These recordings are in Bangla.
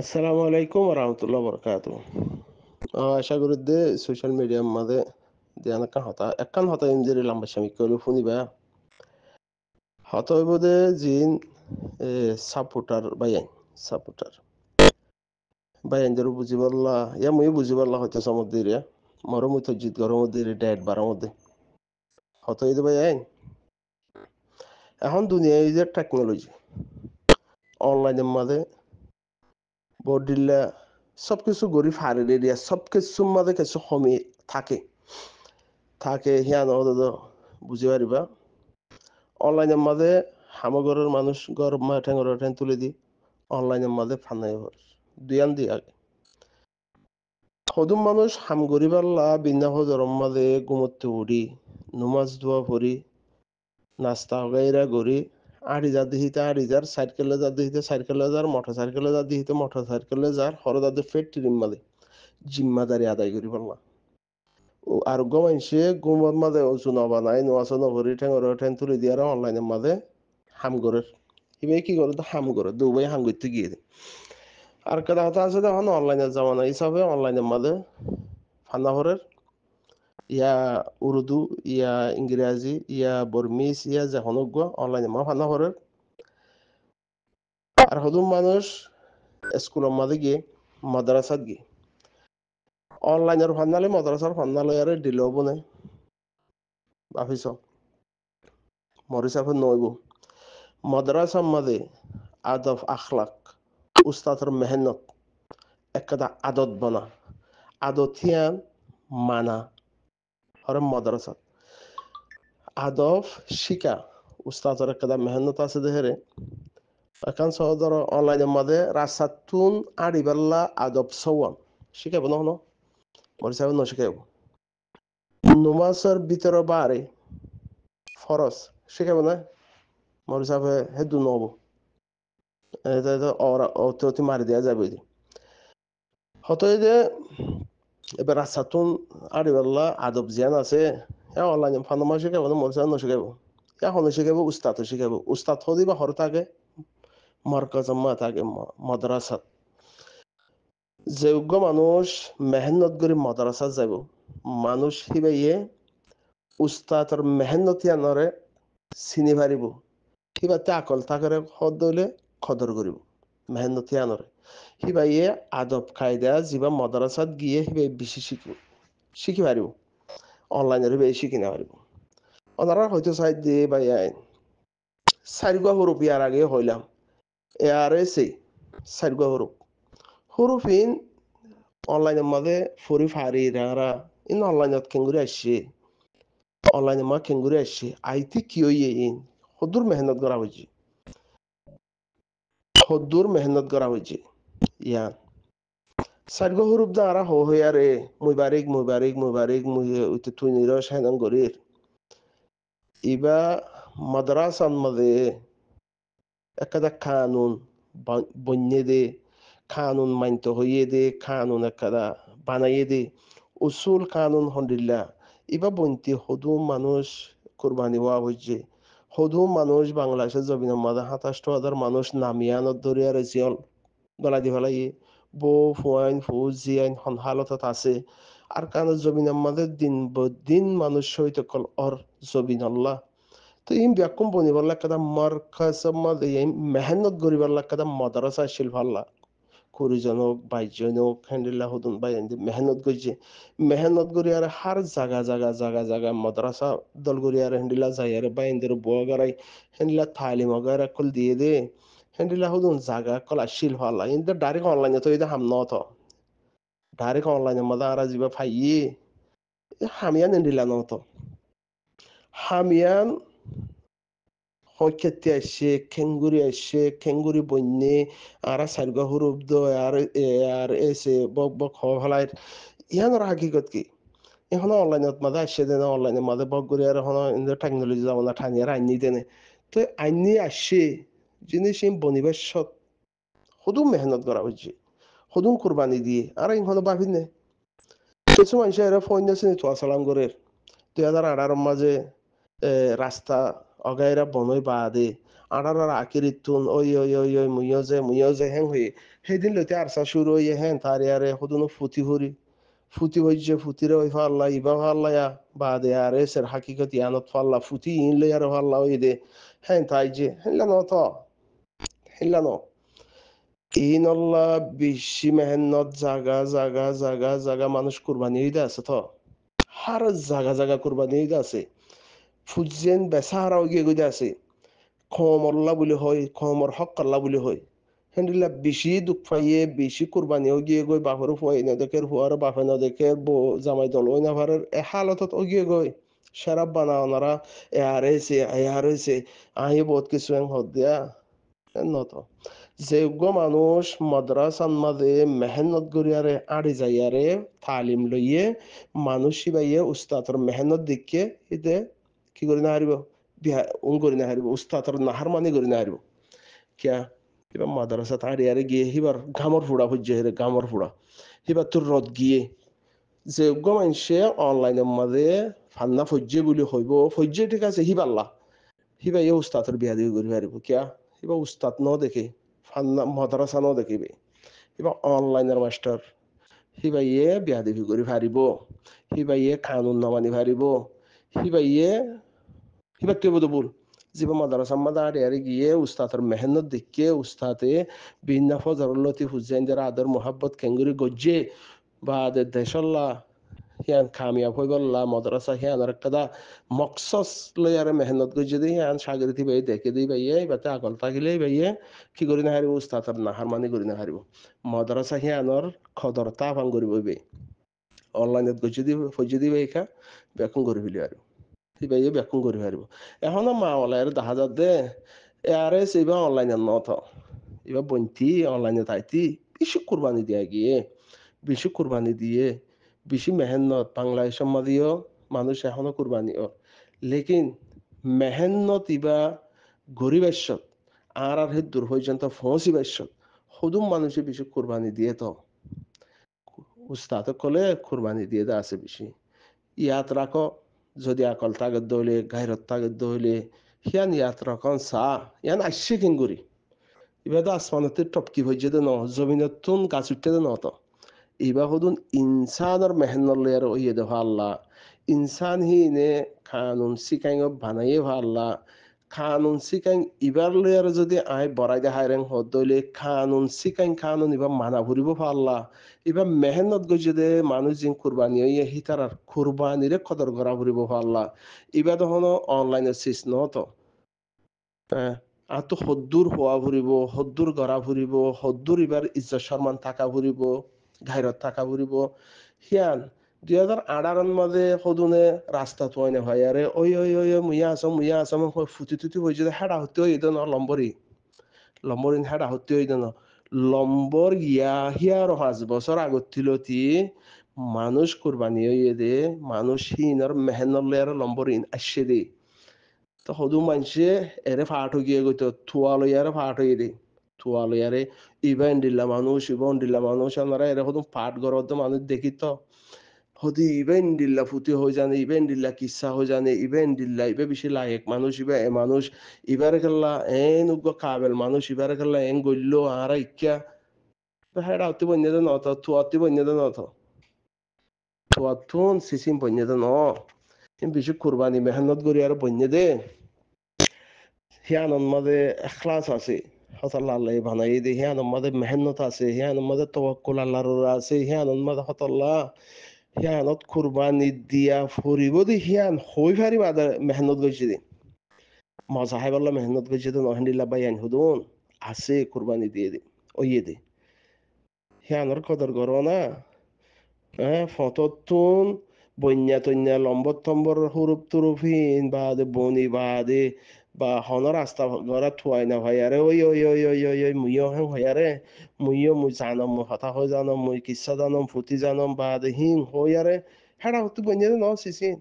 আসসালামু আলাইকুম রহমতুল্লাহ বরকাত আশা করি দে সোশ্যাল মিডিয়ার মাঝে দেন একখান হতা একখান হতা ইঞ্জিরি লম্বা স্বামী কইলো শুনিবা হত হইব দে জিন সাপোর্টার বাইয়ান সাপোর্টার বাইয়ান যারো বুঝি পারলা ইয়া মুই বুঝি পারলা হয়তো সমুদ্রের মরো মুই তো জিত গরম দিয়ে ডেট বারো মধ্যে হত হইতে বাইয়ান এখন দুনিয়া দুনিয়ায় যে টেকনোলজি অনলাইনের মাঝে বডিলে সব কিছু গড়ি ফাড়ি দিয়া সব কিছু মাঝে কিছু সমি থাকে থাকে হিয়া নহ বুঝি পারিবা অনলাইনের মাঝে হামাগরের মানুষ গর মা ঠেঙ্গর ঠ্যাং তুলে দি অনলাইনের মাঝে ফানাই হর দুয়ান দি আগে সদুম মানুষ হাম পাল্লা বিন্যা হজরম মাঝে গুমত্তে উড়ি নুমাজ ধোয়া ভরি নাস্তা গাইরা গড়ি আড়ি জাদি দিহিতে আড়ি যার সাইকেলে যা হিতে সাইকেলে যার মোটর সাইকেলে জাদি হিতে মোটর সাইকেলে যার হর দাদে ফেট রিম্মালে জিম্মাদারি আদায় করি ও আর গমাইছে গুমর মাঝে ওজন অবানাই নোয়াচন ভরি ঠেঙর ঠেং তুলি দিয়ে আর অনলাইনের মাঝে হাম করে এবার কি করে হাম করে দুবাই হাম করতে গিয়ে আর কথা কথা আছে দেখুন অনলাইনের জামানা হিসাবে অনলাইনের মাঝে ফান্না ya urdu ya ingrezi ya bormis ya zahonogwa online ma hana hore ar hodum manush school madagi madrasat gi online ar hanale madrasar hanale yare dilobu ne bafiso morisa fo noibu madrasa made adof akhlaq ustadar mehnat ekada adot bana adotian mana হরম মাদ্রাসা আদব শিকা উস্তাদর কেদা মেহনত আছে দেহরে এখন সহদর অনলাইনের মধ্যে রাসাতুন আড়িবাল্লা আদব সওয়াম শিখাইব নহন মরি সাহেব নশিখাইব নুমাসর ভিতর বারে ফরস শিখাইব না মরি সাহেব হেদু নব অতি মারি দেওয়া যাবে হতো যে 베라사툰 아리벨라 아덥 지안아세 야올라님 파노마시게 보는 몰산 노시게보 야 혼시게보 우스타토 시게보 우스타토 호디바 허르타게 মার্কাজ আম্মা থাকে থাকে মাদ্রাসাত যোগ্য মানুষ মেহনত করে মাদ্রাসাত যাব মানুষ সিবাইয়ে উস্তাদর মেহনতিয়া নরে চিনি পারিব সিবাতে আকল তাকে সদলে খদর করিব মেহনতিয়া নরে সি ইয়ে আদব কায়দা যিবা মদ্রাসাত গিয়ে সিবা বেশি শিখি শিখি পারিব অনলাইনের সিবা শিখি না পারিব ওনারা হয়তো সাইড দিয়ে বা ইয়াই চারিগ হরুপ ইয়ার আগে হইলাম এ আর এস এ চারিগ হরুপ হরুফিন অনলাইনে মধ্যে ফুরি ফারি রাঙরা ইন অনলাইনত কেঙ্গুরি আসছে অনলাইনে মা কেঙ্গুরি আসছে আইতি কিয় ইয়ে ইন সদূর মেহনত কৰা হৈছে সদূৰ মেহনত কৰা হৈছে ইয়া সার্গ হরুপ দা আরা হো হই আরে মুবারিক মুবারিক মুবারিক মুই উতে তুই নির সাইনাম গরির ইবা মাদ্রাসান মাঝে একাদা কানুন বন্যে দে কানুন মানতে হইয়ে দে কানুন একাদা বানাইয়ে দে উসুল কানুন হন্ডিল্লা ইবা বন্তি হদু মানুষ কুরবানি হওয়া হইছে হদু মানুষ বাংলাদেশের জমিনের মাঝে সাতাশটো হাজার মানুষ নামিয়ানত ধরিয়া রেছিয়ল গলা দি ফেলাইয়ে বউ ফুয়াইন ফুজ জিয়াইন হন হালতত আছে আর কান জমিন আমাদের দিন দিন মানুষ সহিত কল অর জমিন আল্লাহ তো ইম ব্যাকুম বনিবার লাগে কাদা মার্কাস মাদে মেহনত গরি লাগে কাদা মাদ্রাসা শিল ভাল্লা কুড়িজন হোক বাইশজন হোক হ্যান্ডিল্লা হদন বাই মেহনত করছে মেহনত করি আর হার জাগা জাগা জাগা জাগা মাদ্রাসা দল করি আর হ্যান্ডিল্লা যাই আর বাইন্দের বগারাই হ্যান্ডিল্লা থালিম অগারা কল দিয়ে দে হেন্ডিলা হুদুন জাগা কলা শিল হওয়া লাগে কিন্তু ডাইরেক্ট অনলাইনে তো এটা হামনো তো ডাইরেক্ট অনলাইনে মজা আর যা ফাইয়ে হামিয়ান হেন্ডিলা নতো হামিয়ান সংক্ষেত্রী আছে খেংগুড়ি আছে খেংগুড়ি বন্যে আর স্বৰ্গ সুৰূপদ আর আর এসে বক বক হলাই ইহান হাকিগত কি এখন অনলাইনত মাজে আছে দেনে অনলাইনের মাজে বক গুড়ি আর এখন টেকনোলজি যাব না ঠানি আর আইনি দেনে তো আইনি আছে জিনিসিম বনিবেশত সদুম মেহনত করা হয়েছে সদুম কোরবানি দিয়ে আর ইহনো নে কিছু মানুষ এরা ফোন আছে তোয়া সালাম করে দুই হাজার আঠারোর মাঝে রাস্তা অগাইরা বনই দে আড়ার আকির তুন ওই ওই ওই ওই মুইয় যে মুইয় যে হ্যাং হয়ে সেইদিন লোতে আরসা শুরু হইয়ে হ্যাঁ তার ইয়ারে সদুনো ফুতি হরি ফুতি হইছে ফুতিরে ওই ফাল্লা ইবা ফাল্লা বা দে আরে সের হাকিকত ইয়ানত ফাল্লা ফুটি ইন আর ফাল্লা ওই দে হ্যাঁ তাই যে হ্যাঁ নত হিল্লানো ইন আল্লাহ বেশি মেহনত জাগা জাগা জাগা জাগা মানুষ কুরবানি ঈদ আছে তো হার জাগা জাগা কুরবানি ঈদ আছে ফুজেন বেসাহারাও গিয়ে গিয়ে আছে খমরলা বুলি হয় খমর হক করলা বুলি হয় হেন্দিলা বেশি দুঃখ পাইয়ে বেশি কুরবানিও গিয়ে গৈ বাপর ফুয়াই নদেখে হোৱাৰ বাপে নদেখে বো জামাই দল হৈ নাভাৰ এ হালতত গিয়ে গই শরাব বানা ওনারা এ আর এসে এ আর এসে আহি বহুত কিছুমান হদ দিয়া no to. जेवगो मानूस मद्रासांमध्ये मेहनत करियारे आड़े जाइयारे तालीम लइए मानुषी बाइए उस्तातर मेहनत देखिए इते কি করে না হারিব উন করে না হারিব উস্তাদ নাহার মানে করে না হারিব কিয়া এবার মাদ্রাসা তাহারি আরে গিয়ে হিবার ঘামর ফুড়া হজ্জে হেরে ঘামর ফুড়া হিবার তোর রদ গিয়ে যে গমাইছে অনলাইনের মাঝে ফান্না ফজ্জে বলি হইব ফজ্জে ঠিক আছে হিবাল্লা হিবা ইয়ে উস্তাদর বিয়া দিয়ে করে হারিব কিয়া এবার উস্তাদ নাও দেখি ফান্না মাদ্রাসা নাও দেখিবে এবার অনলাইনের মাস্টার সিবাইয়ে বিয়াদেবী কৰি ভাৰিব ইয়ে কানুন নামানি ভাৰিব ইয়ে সিবাক কে বোধ বল জীবা মাদারাসা মাদা আরে গিয়ে উস্তাদের মেহনত দেখিয়ে উস্তাদে বিন্না ফজরলতি হুজাইন যারা আদর মোহাব্বত কেঙ্গুরি গজ্জে বা দেশল্লা হিয়ান কামিয়াব হয়ে গেল মদ্রাসা হিয়ান আর একটা মকসস লই আর মেহনত করে যদি হিয়ান সাগরিতি বাই দেখে দিই বাইয়ে বাতে আগল থাকিলে বাইয়ে কি করি না হারিব উস্তাদ না হারমানি করি না হারিব মদ্রাসা হিয়ানর খদর তাফান করিব বে অনলাইনত গজি দিব ফজি ভাই কা বেকন করি ফেলি আর বাইয়ে বেকন করি হারিব এখন মা ওলাইয়ের দাহাজার দে এআরএস এস এবার অনলাইনে নত এবা বন্তি অনলাইনে তাইতি বিশু কুরবানি দিয়া গিয়ে বিশু কুরবানি দিয়ে বেশি মেহনত বাংলাদেশের মাঝেও মানুষ এখনো কুরবানিও লেকিন মেহেন্নত ইবা গরিবাস্যত আর আর দূর পর্যন্ত বাস্যত সদুম মানুষে বেশি কুরবানি দিয়ে তো উস্তাদ কলে কুরবানি দিয়ে দা আছে বেশি ইয়াত রাখো যদি আকল তাগে দৌলে গাইরত তাগে দৌলে হিয়ান ইয়াত রাখন সা ইয়ান আসছে কিঙ্গুরি এবার তো আসমানতে টপকি হয়ে যেতে ন জমিনের তুন গাছ উঠতে ন তো ibahudun insanar mehenarleyar oyede valla insan hine kanun sikang banaye valla kanun sikang ibarleyar যদি আই বড়াই দে হাইরেন হদলে কানুন সিকাং কানুন ইবা মানা ভরিব পাল্লা ইবা মেহনত গজদে মানুষ জিন কুরবানি ইয়ে হিতারার কুরবানিরে কদর গরা ভরিব পাল্লা ইবা দহন অনলাইন সিস নত হ্যাঁ আতো হদ্দুর হওয়া ভরিব হদ্দুর গড়া ভরিব হদ্দুর ইবার ইজ্জত সম্মান থাকা ভরিব ঘাইৰত থকা ফুৰিব দুই দুহেজাৰ আঠাৰণ মাজে সদুনে ৰাস্তা থোৱাই নহয় আৰে ওই ঐ ঐ মুয়া আছম মুয়া আছম ফুটি টুটি হয়ে যদি হেডা হতি হৈ দে ন লম্বরি লম্বৰী হেডা হতি হৈ দে ন লম্বৰ গিয়া হিয়ার পাঁচ বছৰ আগত তিলতি মানুষ কোরবানি হইয়ে দে মানুষ হিনর মেহনত লেয়ার লম্বর ইন আসছে দে তো সদু মানছে এরে ফাট হয়ে গিয়ে গইতো থুয়া লইয়ারে ফাট হয়ে দে তোয়ালিয়ারে ইভেন দিলা মানুষ ইভন দিলা মানুষ আমরা এরকম পাঠ গড়ত মানুষ দেখি তো হদি ইভেন দিল্লা ফুতি হয়ে জানে ইভেন দিল্লা কিসা হয়ে জানে ইভেন দিল্লা ইবে বেশি লায়েক মানুষ ইবে এ মানুষ ইবার গেল্লা এন উগ্র কাবেল মানুষ ইবার গেল্লা এন গইল আরা ইক্যা হেডা অতি বন্যদ নথ থু অতি বন্যদ নথ থু অথুন সিসিম বন্যদ ন বেশি কুরবানি মেহনত করি আর বন্যদে হিয়ানন্দ মাঝে এখলাস আছে হতাল আল্লাহ বানাই দে হিয়ান মাদে মেহনত আছে হিয়ান মাদে তবাক্কুল আল্লাহর আছে হিয়ান মাদে হতাল্লাহ হিয়ানত কুরবানি দিয়া ফুরিব দি হিয়ান হই ফারি মাদে মেহনত গৈছে দিন মা সাহেব আল্লাহ মেহনত গৈছে দিন অহেন্দিল্লা বাই আইন হুদুন আছে কুরবানি দিয়ে দে ওইয়ে দে হিয়ানর কদর করো না হ্যাঁ ফততুন বন্যা তন্যা লম্বর তম্বর হুরুপ তুরুফিন বাদে বনি বাদে বা হনৰ ৰাস্তা ঘৰত থোৱাই নাভায়াৰে ঐ ঐ ঐ ঐ ঐ ঐ মুইও হেং হয়াৰে মুইও মুই জানম মুই হতা হৈ জানম মুই কিচ্ছা জানম ফুটি জানম বা হিং হয়াৰে হেৰা তুই বন্ধে ন চিচিন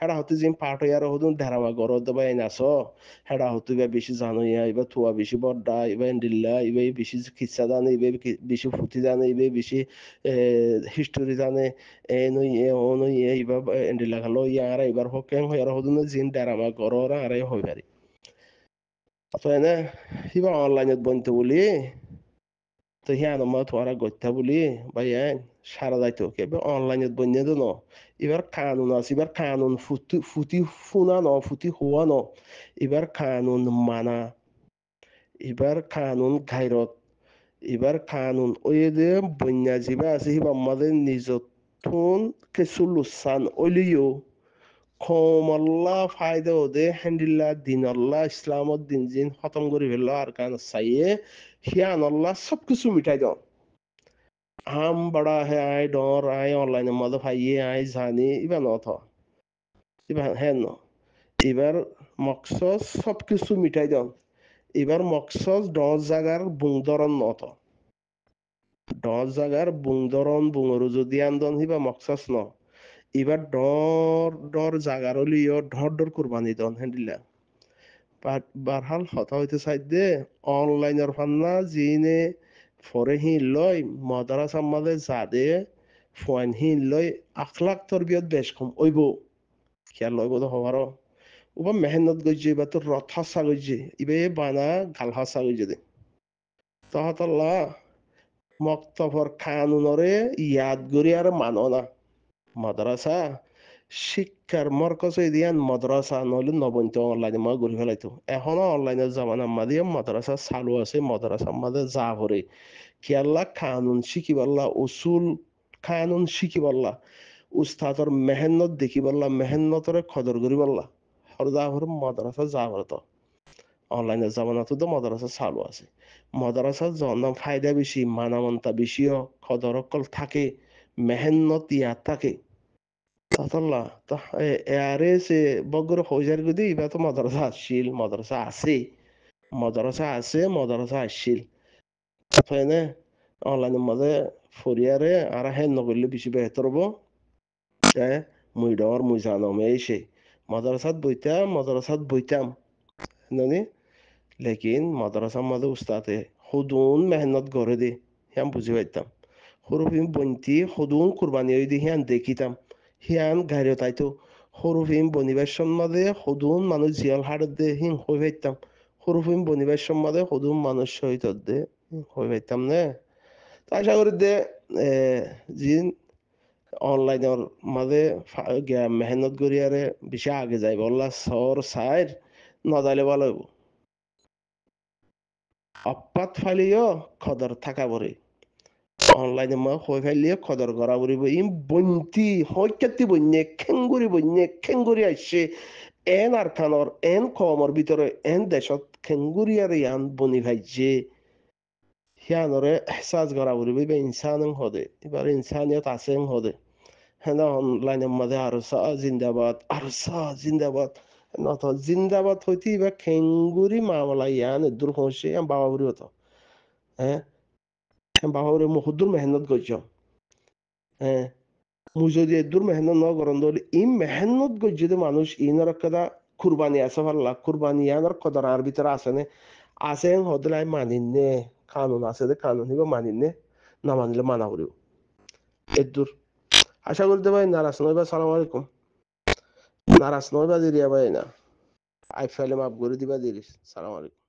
হেডা হতে জিম পাঠ হইয়া হদুন ধেরাওয়া গর দেবা এই নাচ হেডা হতে ইবা বেশি জানুইয়া ইবা থুয়া বেশি বড্ডা ইবা এন্ডিল্লা ইবা বেশি খিচ্ছা জানে ইবে বেশি ফুটি জানে ইবে বেশি হিস্টোরি জানে এ নই এ ও নই এ ইবা এন্ডিল্লা খালো ইয়া আর এবার হকেং হইয়া হদুন জিন ডেরামা গর আর হই পারি তো এনে ইবা অনলাইনত বনতে বলি তো হিয়া নম্বর থোয়ারা গত্যা বলি ভাই সারাদাইতকে এবার অনলাইনে বন্যাদ ন এবার কানুন আছে এবার কানুন ফুটি ফুটি ফুনা ন ফুটি হওয়া ন এবার কানুন মানা এবার কানুন ঘাইরত এবার কানুন ওই যে বন্যা যেবা আছে সিবা আমাদের নিজতন কিছু লুসান অলিও খম আল্লাহ ফায়দা ওদে হ্যান্ডিল্লা দিন আল্লাহ ইসলামত দিন জিন খতম করে ফেললো আর কান চাইয়ে হিয়ান আল্লাহ সব কিছু মিটাই দাও हम बड़ा है आए डोर आए ऑनलाइन मदद भाई आए जानी इबा न था ইবা হ্যাঁ ন এবার মকসস সব কিছু মিটাই দেন এবার মকসস দশ জাগার বুংদরন নত দশ জাগার বুংদরন বুঙরু যদি আন্দন হিবা মকসস ন এবার ডর ডর জাগার লিও ডর ডর কুরবানি দন হ্যান্ডিলা বারহাল হতা হইতে চাই দে অনলাইনের ফান্না জিনে ফৰেহি লৈ মদৰা চাম্মাদে যাদে ফুৱানহি লৈ আখলাক তৰবিয়ত বেচ খম ঐব খিয়া লৈ গ'লো হবাৰ উবা মেহনত গৈছে বা তোৰ ৰথা চা গৈছে ইবা বানা গালহা চা গৈছে দে তহঁতৰ লা মক্তভৰ খানৰে ইয়াত গুৰি আৰু মানা মদৰাচা শিক্ষার মরকজ দিয়ান মাদ্রাসা নহলে নবন্ত অনলাইনে মই পেলাই থওঁ এখনো অনলাইনে জামানা মাদিয়ে মাদ্রাসা চালু আছে মাদ্রাসা মাজে যা ভরে কিয়াল্লা কানুন শিকিবাল্লা উসুল কানুন শিকিবাল্লা উস্তাদর মেহনত দেখিবাল্লা মেহনতরে খদর করিবাল্লা হরদা হর মাদ্রাসা যা ভরত অনলাইনে জামানাটোতো তো মাদ্রাসা চালু আছে মাদ্রাসা বেছি ফায়দা বেশি মানামন্তা বেশিও অকল থাকে মেহনত ইয়া থাকে তাতল্লা আরে সে বগর ফৌজার গুদি বা তো মদরসা আসছিল মদরসা আছে মদরসা আছে মদরসা আসছিল তারপরে অনলাইনের মাঝে ফরিয়ারে আর হেন নগরলে বেশি বেহতর হবো মুই ডর মুই জানম এই সে মাদ্রাসাত বইতাম মাদ্রাসাত বইতাম ননি লেকিন মাদ্রাসার মাঝে উস্তাদে সদুন মেহনত করে দি হ্যাঁ বুঝি পাইতাম সৰু বন্তি সদুন কুরবানি দি হ্যাঁ দেখিতাম hiam gari taitu hurufin bonibar সম্বন্ধে হুদুন মানুষ জিয়াল হাড় দে হিং হয়ে ভাইতাম হরুফিম বনিবার সম্বন্ধে হুদুন মানুষ সহিত দে হয়ে ভাইতাম না তো আশা করি দে জিন অনলাইনের মাঝে মেহনত করি আরে বেশি আগে যাইব অল্লা সর সাইর নদালে ভালো অপাত ফালিও খদর থাকা বরে অনলাইনে মা হয়ে ফেলিয়ে খদর করা বলিব ইম বন্তি হইকাতি বন্যে খেঙ্গুরি বন্যে খেঙ্গুরি আসছে এন আর খানর এন কমর ভিতরে এন দেশত খেঙ্গুরিয়ার ইয়ান বনি ভাইছে সিয়ানরে এহসাস করা বলিব ইবে ইনসান হদে এবার ইনসানিয়ত আছে হদে হেন অনলাইনের মাঝে আরসা জিন্দাবাদ আরসা জিন্দাবাদ নত জিন্দাবাদ হইতে এবার খেঙ্গুরি মামলা ইয়ান দূর হচ্ছে বাবা বুড়ি হতো হ্যাঁ বাবারে মহুদুর মেহনত করছ হ্যাঁ মুই যদি এদুর মেহনত ন করন দলি ই মেহনত করছে যে মানুষ ইনর কদা কুরবানি আছে ভাল্লা কুরবানি আনর কদর আর ভিতরে আছে নে আছে হদলাই মানিন নে কানুন আছে যে কানুন হিবা মানিন নে না মানিলে মানা করিও এদুর আশা করতে ভাই নারাজ নয় বা সালাম আলাইকুম নারাজ নয় বা দেরিয়া ভাই না আই ফেলে মাফ করে দিবা দেরিস সালাম আলাইকুম